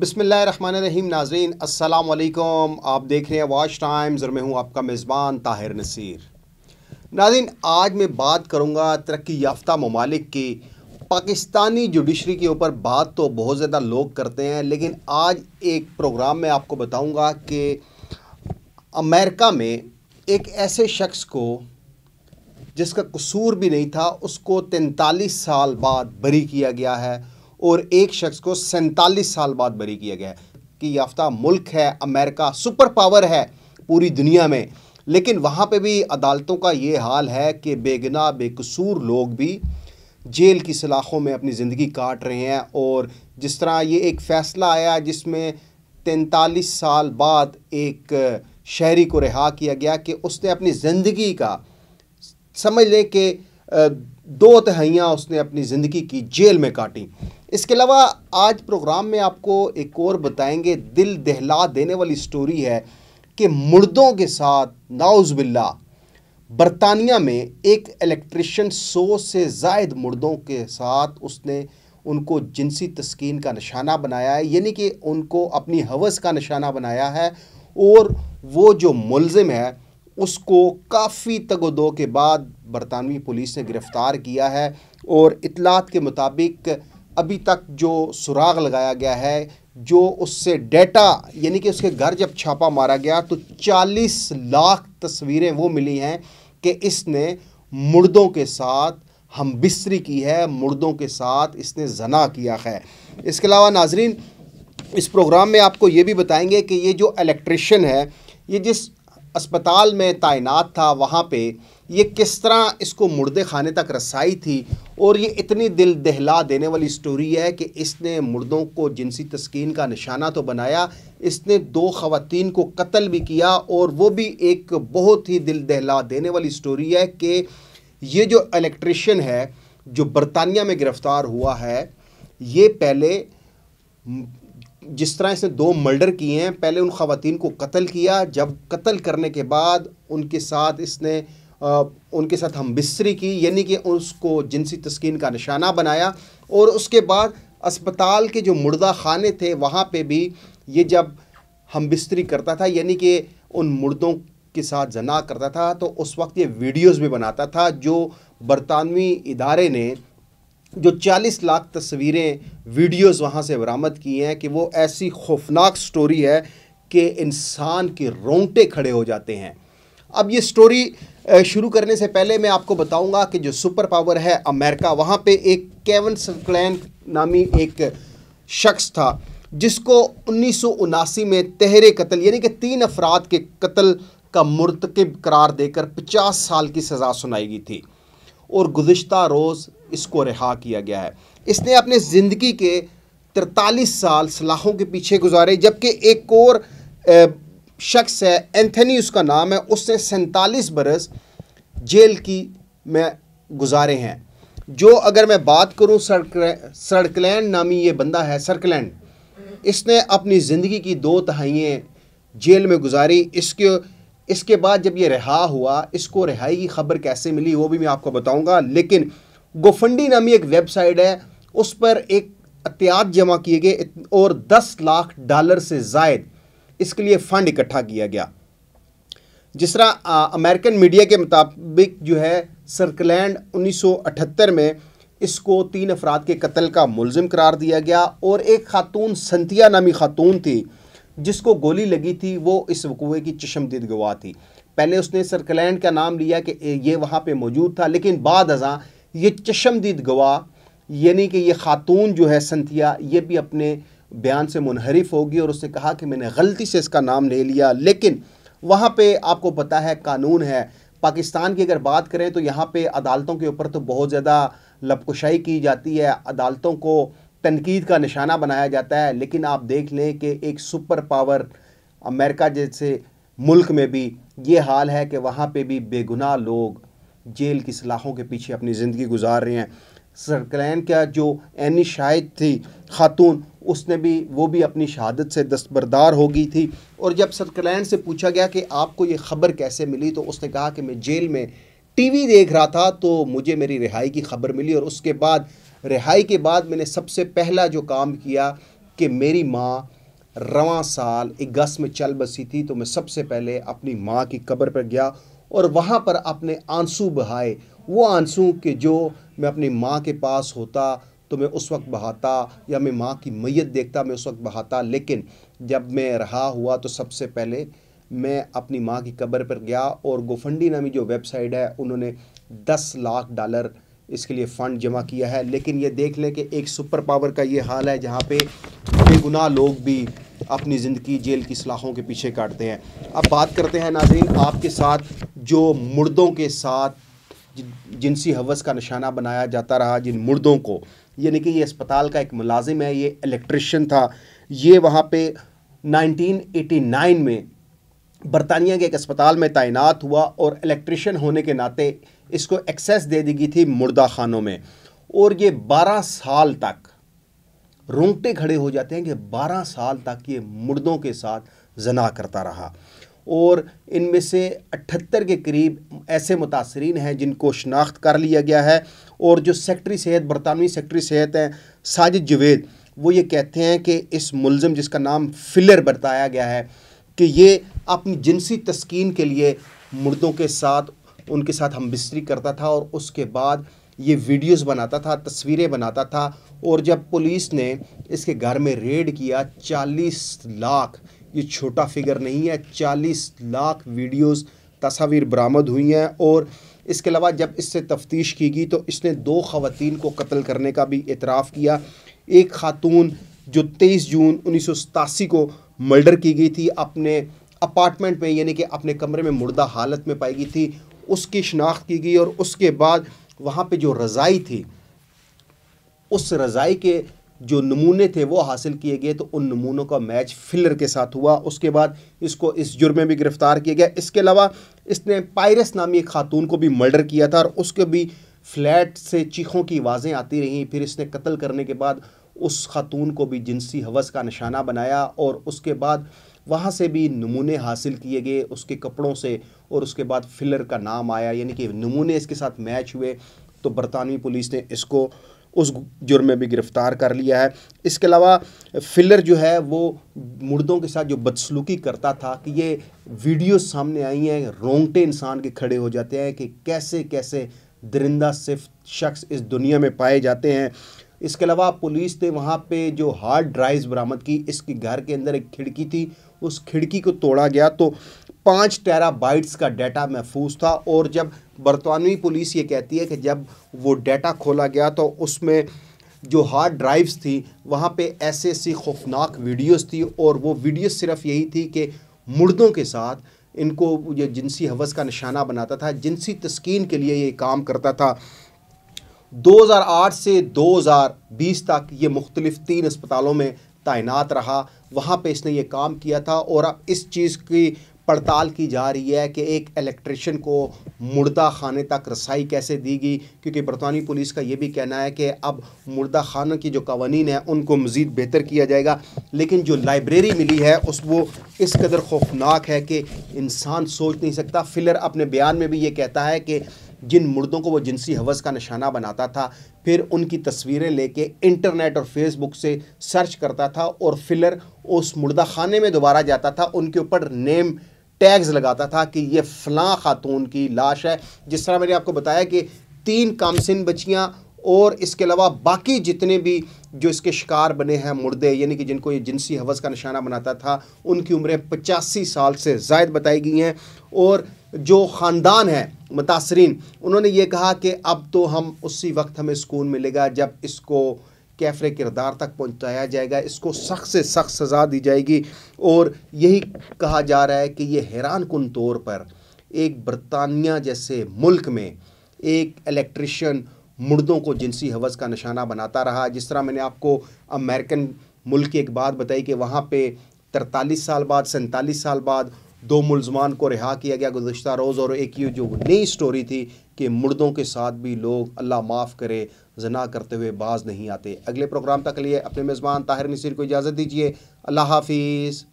बसमिल्ल रहीम नाजरीन असलकम आप देख रहे हैं वॉच टाइम्स और मैं हूँ आपका मेज़बान ताहिर नसीर नाजरीन आज मैं बात करूँगा तरक्की याफ्ता ममालिक की पाकिस्तानी जुडिशरी के ऊपर बात तो बहुत ज़्यादा लोग करते हैं लेकिन आज एक प्रोग्राम में आपको बताऊँगा कि अमेरिका में एक ऐसे शख्स को जिसका कसूर भी नहीं था उसको तैंतालीस साल बाद बरी किया गया है और एक शख्स को सैंतालीस साल बाद बरी किया गया कि याफ्ता मुल्क है अमेरिका सुपर पावर है पूरी दुनिया में लेकिन वहाँ पे भी अदालतों का ये हाल है कि बेगना बेकसूर लोग भी जेल की सलाखों में अपनी ज़िंदगी काट रहे हैं और जिस तरह ये एक फ़ैसला आया जिसमें तैंतालीस साल बाद एक शहरी को रिहा किया गया कि उसने अपनी ज़िंदगी का समझ लें कि दो तहैयाँ उसने अपनी ज़िंदगी की जेल में काटी इसके अलावा आज प्रोग्राम में आपको एक और बताएंगे दिल दहला देने वाली स्टोरी है कि मुर्दों के साथ नाउज़बिल्ला बरतानिया में एक इलेक्ट्रिशियन सौ से जायद मुर्दों के साथ उसने उनको जिनसी तस्कीन का निशाना बनाया है यानी कि उनको अपनी हवस का निशाना बनाया है और वो जो मुलजिम है उसको काफ़ी तगोदो के बाद बरतानवी पुलिस ने गिरफ़्तार किया है और इतलात के मुताबिक अभी तक जो सुराग लगाया गया है जो उससे डेटा यानी कि उसके घर जब छापा मारा गया तो 40 लाख तस्वीरें वो मिली हैं कि इसने मुर्दों के साथ हम बिस्तरी की है मुर्दों के साथ इसने जना किया है इसके अलावा नाजरीन इस प्रोग्राम में आपको ये भी बताएंगे कि ये जो इलेक्ट्रिशन है ये जिस अस्पताल में तैनात था वहाँ पे ये किस तरह इसको मुर्दे खाने तक रसाई थी और ये इतनी दिल दहला देने वाली स्टोरी है कि इसने मुर्दों को जिनसी तस्कीन का निशाना तो बनाया इसने दो ख़वान को कत्ल भी किया और वो भी एक बहुत ही दिल दहला देने वाली स्टोरी है कि ये जो इलेक्ट्रिशियन है जो बरतानिया में गिरफ़्तार हुआ है ये पहले जिस तरह इसने दो मर्डर किए हैं पहले उन ख़वान को कत्ल किया जब कत्ल करने के बाद उनके साथ इसने उनके साथ हम बिस्तरी की यानी कि उसको जिनसी तस्किन का निशाना बनाया और उसके बाद अस्पताल के जो मुर्दा खाने थे वहाँ पे भी ये जब हम बिस्तरी करता था यानी कि उन मुर्दों के साथ जना करता था तो उस वक्त ये वीडियोस भी बनाता था जो बरतानवी इदारे ने जो 40 लाख तस्वीरें वीडियोस वहाँ से बरामद की हैं कि वो ऐसी खौफनाक स्टोरी है कि इंसान के रोंगटे खड़े हो जाते हैं अब ये स्टोरी शुरू करने से पहले मैं आपको बताऊंगा कि जो सुपर पावर है अमेरिका वहाँ पे एक केवन क्लैन नामी एक शख्स था जिसको उन्नीस में तहरे कत्ल यानी कि तीन अफराद के कत्ल का मरतकब करार देकर 50 साल की सज़ा सुनाई गई थी और गुज्त रोज़ इसको रिहा किया गया है इसने अपने ज़िंदगी के 43 साल सलाहों के पीछे गुजारे जबकि एक और शख्स है एंथनी उसका नाम है उसने सैंतालीस बरस जेल की में गुजारे हैं जो अगर मैं बात करूं सड़क सड़कलैंड नामी ये बंदा है सर्कलैंड इसने अपनी ज़िंदगी की दो तहाइएँ जेल में गुजारी इसके इसके बाद जब ये रिहा हुआ इसको रिहाई की खबर कैसे मिली वो भी मैं आपको बताऊंगा लेकिन गोफंडी नामी एक वेबसाइट है उस पर एक अतियात जमा किए गए और 10 लाख डॉलर से जायद इसके लिए फंड इकट्ठा किया गया जिस तरह अमेरिकन मीडिया के मुताबिक जो है सर्कलैंड 1978 में इसको तीन अफराद के कत्ल का मुलजम करार दिया गया और एक खातून संतिया नामी खातून थी जिसको गोली लगी थी वो इस वकूए की चश्मदीद गवाह थी पहले उसने सर्कलैंड का नाम लिया कि ये वहाँ पे मौजूद था लेकिन बाद अजा ये चश्मदीद गवाह यानी कि ये खातून जो है संतिया ये भी अपने बयान से मुनहरफ होगी और उसने कहा कि मैंने गलती से इसका नाम ले लिया लेकिन वहाँ पर आपको पता है कानून है पाकिस्तान की अगर बात करें तो यहाँ पर अदालतों के ऊपर तो बहुत ज़्यादा लपकुशाई की जाती है अदालतों को तनकीद का निशाना बनाया जाता है लेकिन आप देख लें कि एक सुपर पावर अमेरिका जैसे मुल्क में भी ये हाल है कि वहाँ पे भी बेगुनाह लोग जेल की सलाहों के पीछे अपनी ज़िंदगी गुजार रहे हैं सरकलैन का जो एनी शाहिद थी खातून उसने भी वो भी अपनी शहादत से दस्तबरदार हो गई थी और जब सरकलैंड से पूछा गया कि आपको ये ख़बर कैसे मिली तो उसने कहा कि मैं जेल में टीवी देख रहा था तो मुझे मेरी रिहाई की खबर मिली और उसके बाद रिहाई के बाद मैंने सबसे पहला जो काम किया कि मेरी माँ रवा साल अगस्त में चल बसी थी तो मैं सबसे पहले अपनी माँ की कब्र पर गया और वहाँ पर अपने आंसू बहाए वो आंसू के जो मैं अपनी माँ के पास होता तो मैं उस वक्त बहाता या मैं माँ की मैयत देखता मैं उस वक्त बहाता लेकिन जब मैं रहा हुआ तो सबसे पहले मैं अपनी माँ की कब्र पर गया और गोफंडी नामी जो वेबसाइट है उन्होंने दस लाख डॉलर इसके लिए फ़ंड जमा किया है लेकिन ये देख लें कि एक सुपर पावर का ये हाल है जहाँ पे बेगुनाह लोग भी अपनी ज़िंदगी जेल की सलाहों के पीछे काटते हैं अब बात करते हैं नाजरीन आपके साथ जो मुर्दों के साथ जिनसी हवस का निशाना बनाया जाता रहा जिन मुर्दों को यानी कि ये अस्पताल का एक मुलाजिम है ये इलेक्ट्रिशियन था ये वहाँ पे 1989 में बरतानिया के एक अस्पताल में तैनात हुआ और इलेक्ट्रिशियन होने के नाते इसको एक्सेस दे दी गई थी मुर्दा खानों में और ये 12 साल तक रोंगटे खड़े हो जाते हैं कि 12 साल तक ये मुर्दों के साथ जना करता रहा और इनमें से अठहत्तर के करीब ऐसे मुतासरीन हैं जिनको शनाख्त कर लिया गया है और जो सेक्ट्री सेहत बरतानवी सेक्ट्री सेहत हैं साजिद जुवेद वो ये कहते हैं कि इस मुलम जिसका नाम फिलर बताया गया है कि ये अपनी जिनसी तस्किन के लिए मुर्दों के साथ उनके साथ हम बिस्तरी करता था और उसके बाद ये वीडियोस बनाता था तस्वीरें बनाता था और जब पुलिस ने इसके घर में रेड किया 40 लाख ये छोटा फिगर नहीं है चालीस लाख वीडियोस तस्वीर बरामद हुई हैं और इसके अलावा जब इससे तफ्तीश की गई तो इसने दो खातन को कत्ल करने का भी एतराफ़ किया एक खातून जो तेईस जून उन्नीस को मर्डर की गई थी अपने अपार्टमेंट में यानी कि अपने कमरे में मुर्दा हालत में पाई गई थी उसकी शनाख्त की गई और उसके बाद वहाँ पर जो रज़ाई थी उस रज़ाई के जो नमूने थे वो हासिल किए गए तो उन नमूनों का मैच फिलर के साथ हुआ उसके बाद इसको इस जुर्मे में गिरफ़्तार किया गया इसके अलावा इसने पायरस नामी एक खातून को भी मर्डर किया था और उसके भी फ्लैट से चीखों की आवाज़ें आती रहीं फिर इसने कत्ल करने के बाद उस खातून को भी जिनसी हवस का निशाना बनाया और उसके बाद वहाँ से भी नमूने हासिल किए गए उसके कपड़ों से और उसके बाद फिलर का नाम आया यानी कि नमूने इसके साथ मैच हुए तो बरतानवी पुलिस ने इसको उस जुर्म में भी गिरफ्तार कर लिया है इसके अलावा फिलर जो है वो मुर्दों के साथ जो बदसलूकी करता था कि ये वीडियो सामने आई हैं रोंगटे इंसान के खड़े हो जाते हैं कि कैसे कैसे दरिंदा सिर्फ शख्स इस दुनिया में पाए जाते हैं इसके अलावा पुलिस ने वहाँ पे जो हार्ड ड्राइव्स बरामद की इसके घर के अंदर एक खिड़की थी उस खिड़की को तोड़ा गया तो पाँच टेरा बाइट्स का डाटा महफूज था और जब बरतानवी पुलिस ये कहती है कि जब वो डेटा खोला गया तो उसमें जो हार्ड ड्राइव्स थी वहाँ पे ऐसे ऐसी खौफनाक वीडियोस थी और वो वीडियोस सिर्फ यही थी कि मुर्दों के साथ इनको ये जिनसी हवस का निशाना बनाता था जिनसी तस्कीन के लिए ये काम करता था 2008 से 2020 तक ये मुख्तलिफ तीन अस्पतालों में तैनात रहा वहाँ पे इसने ये काम किया था और अब इस चीज़ की पड़ताल की जा रही है कि एक इलेक्ट्रिशियन को मुर्दा खाने तक रसाई कैसे दी गई क्योंकि बरतानी पुलिस का ये भी कहना है कि अब मुर्दा खाना की जो कवानीन है उनको मज़ीद बेहतर किया जाएगा लेकिन जो लाइब्रेरी मिली है उस वो इस कदर खौफनाक है कि इंसान सोच नहीं सकता फिलर अपने बयान में भी ये कहता है कि जिन मुर्दों को वो जिनसी हवस का निशाना बनाता था फिर उनकी तस्वीरें लेके इंटरनेट और फेसबुक से सर्च करता था और फिलर उस मुर्दा खाने में दोबारा जाता था उनके ऊपर नेम टैग्स लगाता था कि ये फ़लाँ ख़ातून की लाश है जिस तरह मैंने आपको बताया कि तीन कामसिन बच्चियाँ और इसके अलावा बाकी जितने भी जो इसके शिकार बने हैं मुर्दे यानी कि जिनको ये जिनसी हवस का निशाना बनाता था उनकी उम्रें पचासी साल से जायद बताई गई हैं और जो ख़ानदान है मुतासरीन उन्होंने ये कहा कि अब तो हम उसी वक्त हमें सुकून मिलेगा जब इसको कैफरे किरदार तक पहुंचाया जाएगा इसको सख्त से सख्त सज़ा दी जाएगी और यही कहा जा रहा है कि ये हैरान कन तौर पर एक बरतानिया जैसे मुल्क में एक एलेक्ट्रिशन मुर्दों को जिनसी हवस का निशाना बनाता रहा जिस तरह मैंने आपको अमेरिकन मुल्क की एक बात बताई कि वहाँ पे तरतालीस साल बाद सैंतालीस साल बाद दो मुलजमान को रिहा किया गया गुजशत रोज़ और एक ये जो नई स्टोरी थी कि मुर्दों के साथ भी लोग अल्लाह माफ़ करे जना करते हुए बाज नहीं आते अगले प्रोग्राम तक लिए अपने मेज़बान ताहिर नसीर को इजाज़त दीजिए अल्लाह हाफिज़